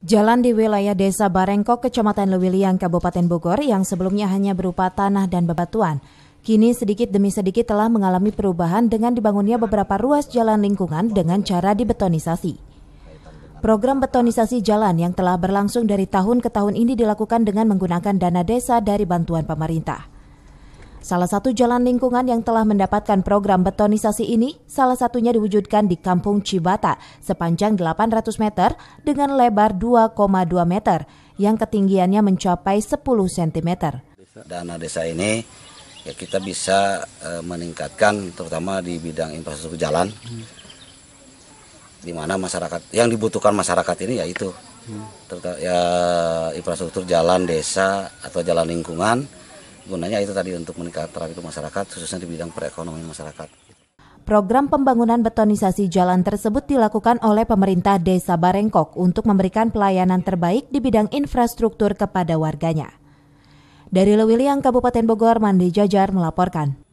Jalan di wilayah Desa Barengkok, Kecamatan Lewiliang, Kabupaten Bogor yang sebelumnya hanya berupa tanah dan bebatuan, kini sedikit demi sedikit telah mengalami perubahan dengan dibangunnya beberapa ruas jalan lingkungan dengan cara dibetonisasi. Program betonisasi jalan yang telah berlangsung dari tahun ke tahun ini dilakukan dengan menggunakan dana desa dari bantuan pemerintah. Salah satu jalan lingkungan yang telah mendapatkan program betonisasi ini, salah satunya diwujudkan di Kampung Cibata sepanjang 800 meter dengan lebar 2,2 meter yang ketinggiannya mencapai 10 cm. Dana desa ini ya kita bisa uh, meningkatkan terutama di bidang infrastruktur jalan. Di mana masyarakat yang dibutuhkan masyarakat ini yaitu hmm. ya infrastruktur jalan desa atau jalan lingkungan gunanya itu tadi untuk meningkatkan terapi ke masyarakat khususnya di bidang perekonomian masyarakat. Program pembangunan betonisasi jalan tersebut dilakukan oleh pemerintah Desa Barengkok untuk memberikan pelayanan terbaik di bidang infrastruktur kepada warganya. Dari Lewiliang Kabupaten Bogor, Mandi Jajar melaporkan.